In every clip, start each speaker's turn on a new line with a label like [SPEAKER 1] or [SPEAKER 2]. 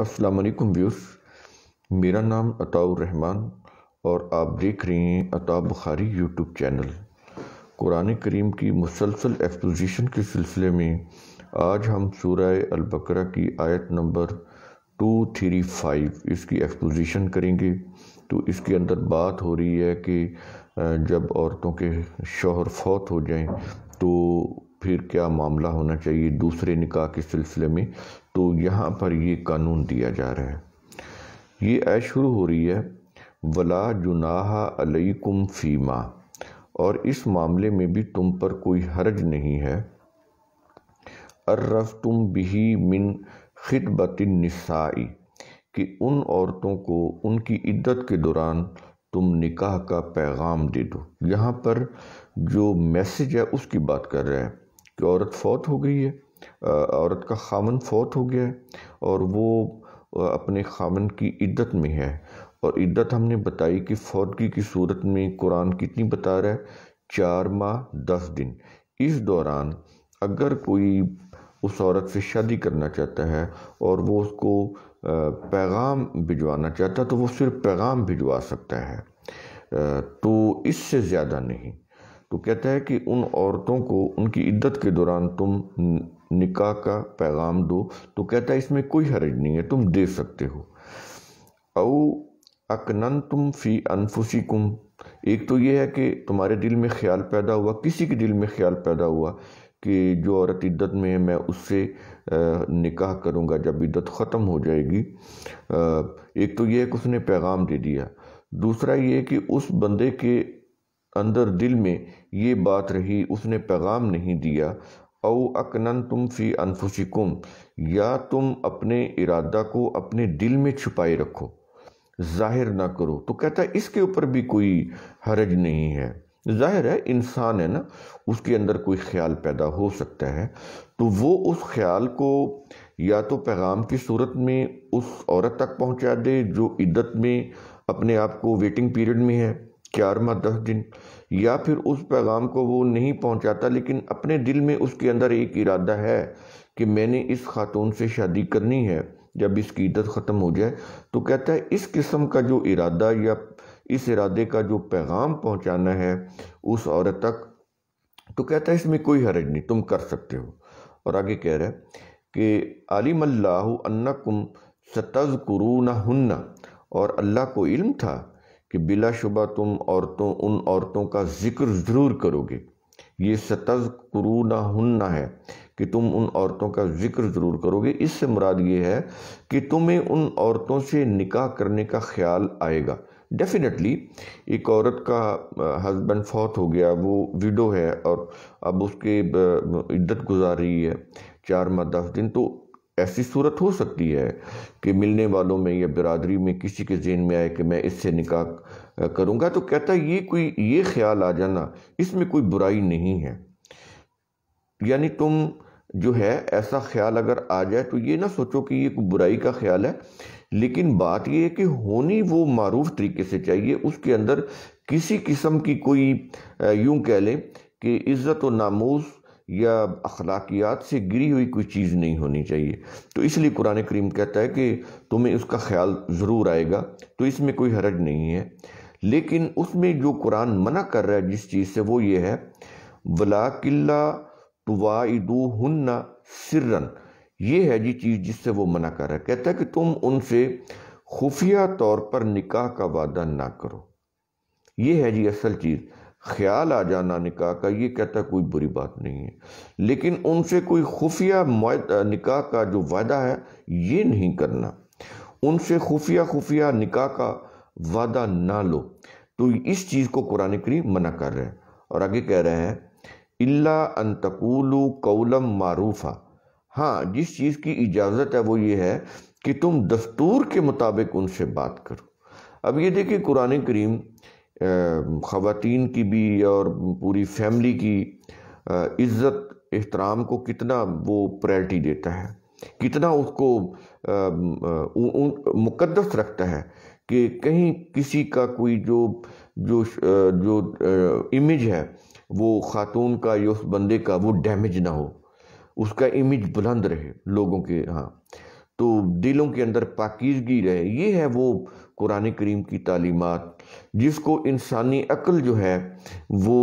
[SPEAKER 1] السلام علیکم ویوس میرا نام عطاء الرحمن اور آپ دیکھ رہے ہیں عطا بخاری یوٹیوب چینل قرآن کریم کی مسلسل ایکسپوزیشن کے سلسلے میں آج ہم سورہ البقرہ کی آیت نمبر 235 اس کی ایکسپوزیشن کریں گے تو اس کے اندر بات ہو رہی ہے کہ جب عورتوں کے شوہر فوت ہو جائیں تو پھر کیا معاملہ ہونا چاہیے دوسرے نکاح کے سلسلے میں تو یہاں پر یہ قانون دیا جا رہا ہے یہ عیش شروع ہو رہی ہے ولا جناح عَلَيْكُمْ کم فیما اور اس معاملے میں بھی تم پر کوئی حرج نہیں ہے اَرَّفْتُمْ تم مِنْ من النِّسَائِ کہ ان عورتوں کو ان کی عدت کے دوران تم نکاح کا پیغام دے دو یہاں پر جو میسج ہے اس کی بات کر رہا ہے کہ عورت فوت ہو گئی ہے عورت کا خامن فوت ہو گیا ہے اور وہ اپنے خامن کی عدت میں ہے اور عدت ہم نے بتائی کہ فوتگی کی صورت میں قرآن کتنی بتا رہا ہے چار ماہ دس دن اس دوران اگر کوئی اس عورت سے شادی کرنا چاہتا ہے اور وہ اس کو پیغام بھجوانا چاہتا ہے تو وہ صرف پیغام بھجوا سکتا ہے تو اس سے زیادہ نہیں تو کہتا ہے کہ ان عورتوں کو ان کی عدت کے دوران تم نکاح کا پیغام دو تو کہتا ہے اس میں کوئی حرج نہیں ہے تم دے سکتے ہو او اکنن تم فی انفسی کم ایک تو یہ ہے کہ تمہارے دل میں خیال پیدا ہوا کسی کے دل میں خیال پیدا ہوا کہ جو عورت عدت میں ہے میں اس سے نکاح کروں گا جب عدت ختم ہو جائے گی ایک تو یہ ہے کہ اس نے پیغام دے دیا دوسرا یہ کہ اس بندے کے اندر دل میں یہ بات رہی اس نے پیغام نہیں دیا او اکنن تم فی انفسکم یا تم اپنے ارادہ کو اپنے دل میں چھپائے رکھو ظاہر نہ کرو تو کہتا ہے اس کے اوپر بھی کوئی حرج نہیں ہے ظاہر ہے انسان ہے نا اس کے اندر کوئی خیال پیدا ہو سکتا ہے تو وہ اس خیال کو یا تو پیغام کی صورت میں اس عورت تک پہنچا دے جو عدت میں اپنے آپ کو ویٹنگ پیریڈ میں ہے چار ماہ دس دن یا پھر اس پیغام کو وہ نہیں پہنچاتا لیکن اپنے دل میں اس کے اندر ایک ارادہ ہے کہ میں نے اس خاتون سے شادی کرنی ہے جب اس کی عدت ختم ہو جائے تو کہتا ہے اس قسم کا جو ارادہ یا اس ارادے کا جو پیغام پہنچانا ہے اس عورت تک تو کہتا ہے اس میں کوئی حرج نہیں تم کر سکتے ہو اور آگے کہہ رہا ہے کہ عالم اللہ انکم ستذکرونہن اور اللہ کو علم تھا کہ بلا شبہ تم عورتوں ان عورتوں کا ذکر ضرور کرو گے یہ ستز قرونہ ہننا ہے کہ تم ان عورتوں کا ذکر ضرور کرو گے اس سے مراد یہ ہے کہ تمہیں ان عورتوں سے نکاح کرنے کا خیال آئے گا ڈیفینیٹلی ایک عورت کا ہسبینڈ فوت ہو گیا وہ ویڈو ہے اور اب اس کے عدت گزار رہی ہے چار ماہ دس دن تو ایسی صورت ہو سکتی ہے کہ ملنے والوں میں یا برادری میں کسی کے ذہن میں میں آئے کہ اس سے نکاح کروں گا تو کہتا یہ خیال آ جانا اس میں کوئی برائی نہیں ہے یعنی تم جو ہے ایسا خیال اگر آ جائے تو یہ نہ سوچو کہ یہ کوئی برائی کا خیال ہے لیکن بات یہ ہے کہ ہونی وہ معروف طریقے سے چاہیے اس کے اندر کسی قسم کی کوئی یوں کہہ لیں کہ عزت و ناموز یا اخلاقیات سے گری ہوئی کوئی چیز نہیں ہونی چاہیے تو اس لیے قرآن کریم کہتا ہے کہ تمہیں اس کا خیال ضرور آئے گا تو اس میں کوئی حرج نہیں ہے لیکن اس میں جو قرآن منع کر رہا ہے جس چیز سے وہ یہ ہے ولا قلعہ تو ہن یہ ہے جی چیز جس سے وہ منع کر رہا ہے کہتا ہے کہ تم ان سے خفیہ طور پر نکاح کا وعدہ نہ کرو یہ ہے جی اصل چیز خیال آ جانا نکاح کا یہ کہتا کوئی بری بات نہیں ہے لیکن ان سے کوئی خفیہ نکاح کا جو وعدہ ہے یہ نہیں کرنا ان سے خفیہ خفیہ نکاح کا وعدہ نہ لو تو اس چیز کو قرآن کریم منع کر رہے ہیں اور آگے کہہ رہے ہیں اللہ انتقول قَوْلًا معروفہ ہاں جس چیز کی اجازت ہے وہ یہ ہے کہ تم دستور کے مطابق ان سے بات کرو اب یہ دیکھیں قرآن کریم خواتین کی بھی اور پوری فیملی کی عزت احترام کو کتنا وہ پرائرٹی دیتا ہے کتنا اس کو مقدس رکھتا ہے کہ کہیں کسی کا کوئی جو جو جو امیج ہے وہ خاتون کا یا اس بندے کا وہ ڈیمیج نہ ہو اس کا امیج بلند رہے لوگوں کے ہاں تو دلوں کے اندر پاکیزگی رہے یہ ہے وہ قرآن کریم کی تعلیمات جس کو انسانی عقل جو ہے وہ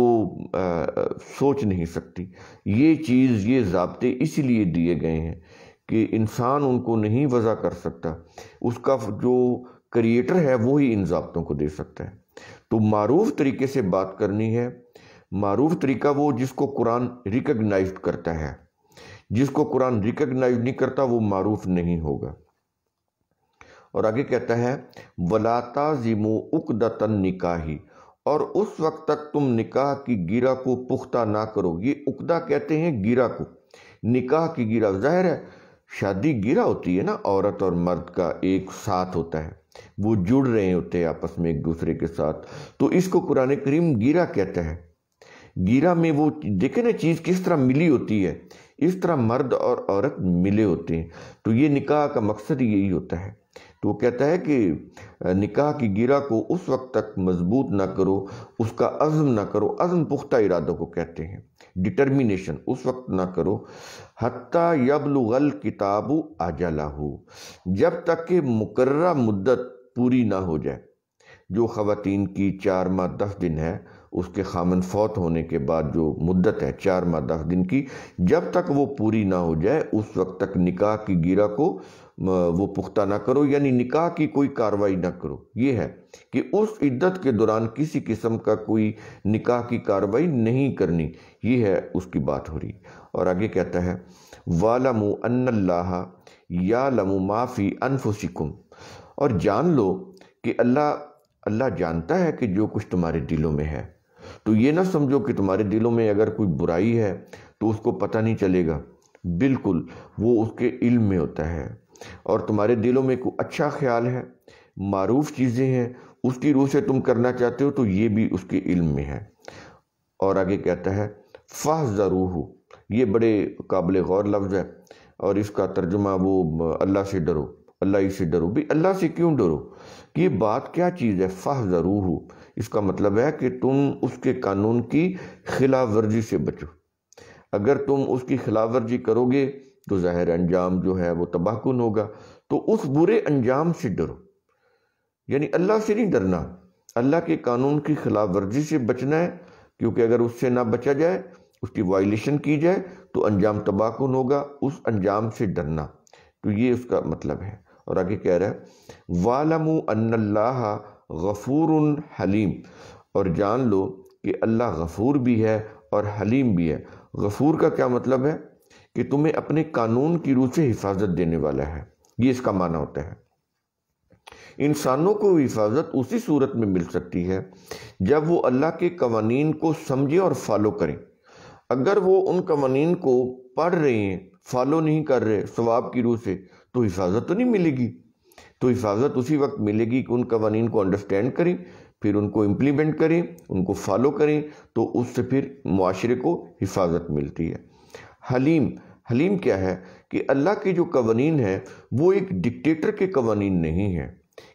[SPEAKER 1] سوچ نہیں سکتی یہ چیز یہ ضابطے اسی لیے دیے گئے ہیں کہ انسان ان کو نہیں وضع کر سکتا اس کا جو کریٹر ہے وہی ان ضابطوں کو دے سکتا ہے تو معروف طریقے سے بات کرنی ہے معروف طریقہ وہ جس کو قرآن ریکگنائزڈ کرتا ہے جس کو قرآن ریکگنائز نہیں کرتا وہ معروف نہیں ہوگا اور اور آگے کہتا ہے اس وقت تک تم نکاح کی کو پختہ نہ کرو یہ کہتے ہیں گیرا کو نکاح کی گیرا ظاہر ہے شادی گیرا ہوتی ہے نا عورت اور مرد کا ایک ساتھ ہوتا ہے وہ جڑ رہے ہوتے ہیں آپس میں ایک دوسرے کے ساتھ تو اس کو قرآن کریم گیرا کہتا ہے گیرا میں وہ دیکھیں نا چیز کس طرح ملی ہوتی ہے اس طرح مرد اور عورت ملے ہوتے ہیں تو یہ نکاح کا مقصد یہی ہوتا ہے تو وہ کہتا ہے کہ نکاح کی گیرہ کو اس وقت تک مضبوط نہ کرو اس کا عظم نہ کرو عظم پختہ ارادہ کو کہتے ہیں ڈیٹرمینیشن اس وقت نہ کرو حتی یبلغ الکتاب آجالہ ہو جب تک کہ مقررہ مدت پوری نہ ہو جائے جو خواتین کی چار ماہ دس دن ہے اس کے خامن فوت ہونے کے بعد جو مدت ہے چار ماہ دس دن کی جب تک وہ پوری نہ ہو جائے اس وقت تک نکاح کی گیرہ کو وہ پختہ نہ کرو یعنی نکاح کی کوئی کاروائی نہ کرو یہ ہے کہ اس عدت کے دوران کسی قسم کا کوئی نکاح کی کاروائی نہیں کرنی یہ ہے اس کی بات ہو رہی اور آگے کہتا ہے وَالَمُ أَنَّ اللَّهَ يَعْلَمُ مَا فِي أَنفُسِكُمْ اور جان لو کہ اللہ اللہ جانتا ہے کہ جو کچھ تمہارے دلوں میں ہے تو یہ نہ سمجھو کہ تمہارے دلوں میں اگر کوئی برائی ہے تو اس کو پتہ نہیں چلے گا وہ اس کے علم میں ہوتا ہے اور تمہارے دلوں میں کوئی اچھا خیال ہے معروف چیزیں ہیں اس کی روح سے تم کرنا چاہتے ہو تو یہ بھی اس کے علم میں ہے اور آگے کہتا ہے فح ضرور ہو یہ بڑے قابل غور لفظ ہے اور اس کا ترجمہ وہ اللہ سے ڈرو اللہ سے ڈرو بھی اللہ سے کیوں ڈرو کہ یہ بات کیا چیز ہے فہ ضرور ہو اس کا مطلب ہے کہ تم اس کے قانون کی خلاف ورزی سے بچو اگر تم اس کی خلاف ورزی کرو گے تو ظاہر انجام جو ہے وہ تباہ کن ہوگا تو اس برے انجام سے ڈرو یعنی اللہ سے نہیں ڈرنا اللہ کے قانون کی خلاف ورزی سے بچنا ہے کیونکہ اگر اس سے نہ بچا جائے اس کی وائلیشن کی جائے تو انجام تباہ کن ہوگا اس انجام سے ڈرنا تو یہ اس کا مطلب ہے اور آگے کہہ رہا ہے وَعْلَمُوا أَنَّ اللَّهَ غَفُورٌ حَلِيمٌ اور جان لو کہ اللہ غفور بھی ہے اور حلیم بھی ہے غفور کا کیا مطلب ہے کہ تمہیں اپنے قانون کی روح سے حفاظت دینے والا ہے یہ اس کا معنی ہوتا ہے انسانوں کو حفاظت اسی صورت میں مل سکتی ہے جب وہ اللہ کے قوانین کو سمجھے اور فالو کریں اگر وہ ان قوانین کو پڑھ رہے ہیں فالو نہیں کر رہے ثواب کی روح سے تو حفاظت تو نہیں ملے گی تو حفاظت اسی وقت ملے گی کہ ان قوانین کو انڈرسٹینڈ کریں پھر ان کو امپلیمنٹ کریں ان کو فالو کریں تو اس سے پھر معاشرے کو حفاظت ملتی ہے حلیم حلیم کیا ہے کہ اللہ کے جو قوانین ہیں وہ ایک ڈکٹیٹر کے قوانین نہیں ہیں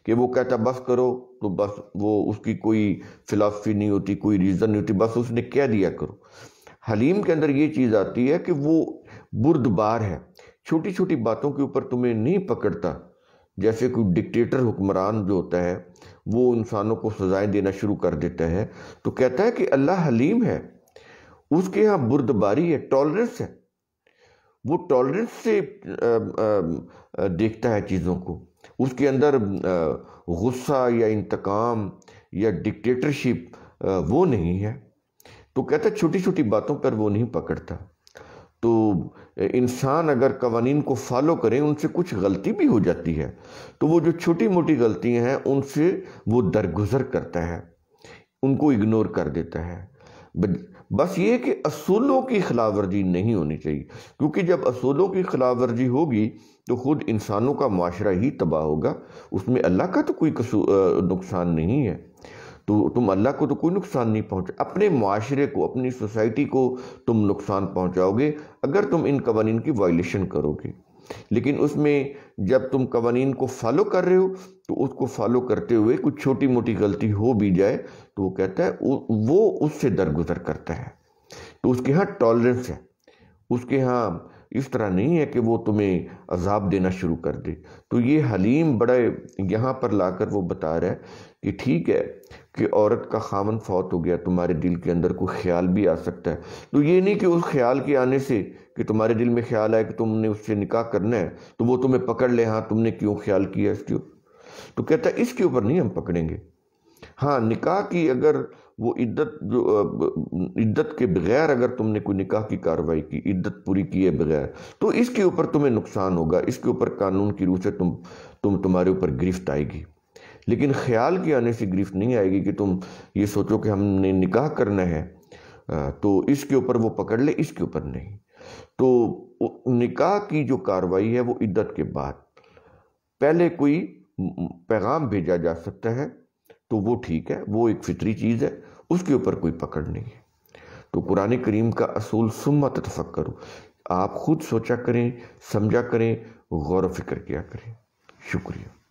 [SPEAKER 1] کہ وہ کہتا بس کرو تو بس وہ اس کی کوئی فلاسفی نہیں ہوتی کوئی ریزن نہیں ہوتی بس اس نے کہہ دیا کرو حلیم کے اندر یہ چیز آتی ہے کہ وہ برد بار ہے چھوٹی چھوٹی باتوں کے اوپر تمہیں نہیں پکڑتا جیسے کوئی ڈکٹیٹر حکمران جو ہوتا ہے وہ انسانوں کو سزائیں دینا شروع کر دیتا ہے تو کہتا ہے کہ اللہ حلیم ہے اس کے ہاں بردباری ہے ٹالرنس ہے وہ ٹالرنس سے دیکھتا ہے چیزوں کو اس کے اندر غصہ یا انتقام یا ڈکٹیٹرشپ وہ نہیں ہے تو کہتا ہے چھوٹی چھوٹی باتوں پر وہ نہیں پکڑتا تو انسان اگر قوانین کو فالو کریں ان سے کچھ غلطی بھی ہو جاتی ہے تو وہ جو چھوٹی موٹی غلطیاں ہیں ان سے وہ درگزر کرتا ہے ان کو اگنور کر دیتا ہے بس یہ کہ اصولوں کی خلاف ورزی نہیں ہونی چاہیے کیونکہ جب اصولوں کی خلاف ورزی ہوگی تو خود انسانوں کا معاشرہ ہی تباہ ہوگا اس میں اللہ کا تو کوئی نقصان نہیں ہے تو تم اللہ کو تو کوئی نقصان نہیں پہنچا اپنے معاشرے کو اپنی سوسائٹی کو تم نقصان پہنچاؤ گے اگر تم ان قوانین کی وائلیشن کرو گے لیکن اس میں جب تم قوانین کو فالو کر رہے ہو تو اس کو فالو کرتے ہوئے کچھ چھوٹی موٹی غلطی ہو بھی جائے تو وہ کہتا ہے وہ اس سے درگزر کرتا ہے تو اس کے ہاں ٹالرنس ہے اس کے ہاں اس طرح نہیں ہے کہ وہ تمہیں عذاب دینا شروع کر دے تو یہ حلیم بڑا یہاں پر لا کر وہ بتا رہا ہے کہ ٹھیک ہے کہ عورت کا خامن فوت ہو گیا تمہارے دل کے اندر کوئی خیال بھی آ سکتا ہے تو یہ نہیں کہ اس خیال کے آنے سے کہ تمہارے دل میں خیال آئے کہ تم نے اس سے نکاح کرنا ہے تو وہ تمہیں پکڑ لے ہاں تم نے کیوں خیال کیا اس کے اوپر تو کہتا ہے اس کے اوپر نہیں ہم پکڑیں گے ہاں نکاح کی اگر وہ عدت عدت کے بغیر اگر تم نے کوئی نکاح کی کاروائی کی عدت پوری کیے بغیر تو اس کے اوپر تمہیں نقصان ہوگا اس کے اوپر قانون کی روح سے تم تمہارے اوپر گرفت آئے گی لیکن خیال کے آنے سے گرفت نہیں آئے گی کہ تم یہ سوچو کہ ہم نے نکاح کرنا ہے تو اس کے اوپر وہ پکڑ لے اس کے اوپر نہیں تو نکاح کی جو کاروائی ہے وہ عدت کے بعد پہلے کوئی پیغام بھیجا جا سکتا ہے تو وہ ٹھیک ہے وہ ایک فطری چیز ہے اس کے اوپر کوئی پکڑ نہیں ہے تو قرآن کریم کا اصول سما تتفق کرو آپ خود سوچا کریں سمجھا کریں غور و فکر کیا کریں شکریہ